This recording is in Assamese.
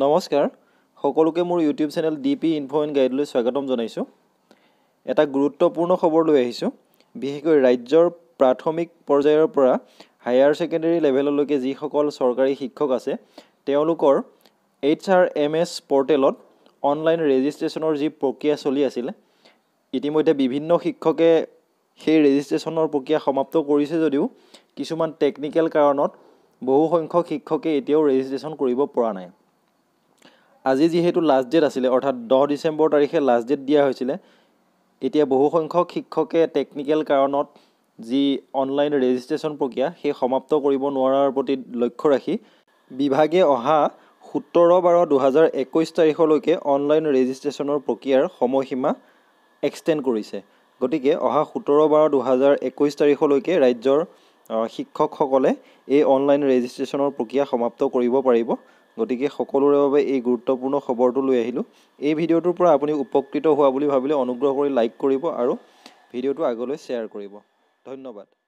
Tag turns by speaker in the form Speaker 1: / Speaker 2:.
Speaker 1: নমস্কাৰ সকলোকে মোৰ YouTube channel D P info' and গাইডলৈ স্বাগতম জনাইছোঁ এটা গুৰুত্বপূৰ্ণ খবৰ লৈ আহিছোঁ বিশেষকৈ ৰাজ্যৰ প্ৰাথমিক পৰ্যায়ৰ পৰা হায়াৰ ছেকেণ্ডেৰী লেভেললৈকে যিসকল চৰকাৰী শিক্ষক আছে তেওঁলোকৰ এইচ আৰ এম এছ পৰ্টেলত অনলাইন ৰেজিষ্ট্ৰেশ্যনৰ যি প্ৰক্ৰিয়া চলি আছিলে ইতিমধ্যে বিভিন্ন শিক্ষকে সেই ৰেজিষ্ট্ৰেশ্যনৰ প্ৰক্ৰিয়া সমাপ্ত কৰিছে যদিও কিছুমান টেকনিকেল কাৰণত বহুসংখ্যক শিক্ষকে এতিয়াও ৰেজিষ্ট্ৰেশ্যন কৰিব পৰা নাই আজি যিহেতু লাষ্ট ডেট আছিলে অৰ্থাৎ দহ ডিচেম্বৰ তাৰিখে লাষ্ট ডেট দিয়া হৈছিলে এতিয়া বহুসংখ্যক শিক্ষকে টেকনিকেল কাৰণত যি অনলাইন ৰেজিষ্ট্ৰেশ্যন প্ৰক্ৰিয়া সেই সমাপ্ত কৰিব নোৱাৰাৰ প্ৰতি লক্ষ্য ৰাখি বিভাগে অহা সোতৰ বাৰ দুহেজাৰ একৈছ তাৰিখলৈকে অনলাইন ৰেজিষ্ট্ৰেশ্যনৰ প্ৰক্ৰিয়াৰ সময়সীমা এক্সটেণ্ড কৰিছে গতিকে অহা সোতৰ বাৰ দুহেজাৰ একৈছ তাৰিখলৈকে ৰাজ্যৰ শিক্ষকসকলে এই অনলাইন ৰেজিষ্ট্ৰেশ্যনৰ প্ৰক্ৰিয়া সমাপ্ত কৰিব পাৰিব গতিকে সকলোৰে বাবে এই গুৰুত্বপূৰ্ণ খবৰটো লৈ আহিলোঁ এই ভিডিঅ'টোৰ পৰা আপুনি উপকৃত হোৱা বুলি ভাবিলে অনুগ্ৰহ কৰি লাইক কৰিব আৰু ভিডিঅ'টো আগলৈ শ্বেয়াৰ কৰিব
Speaker 2: ধন্যবাদ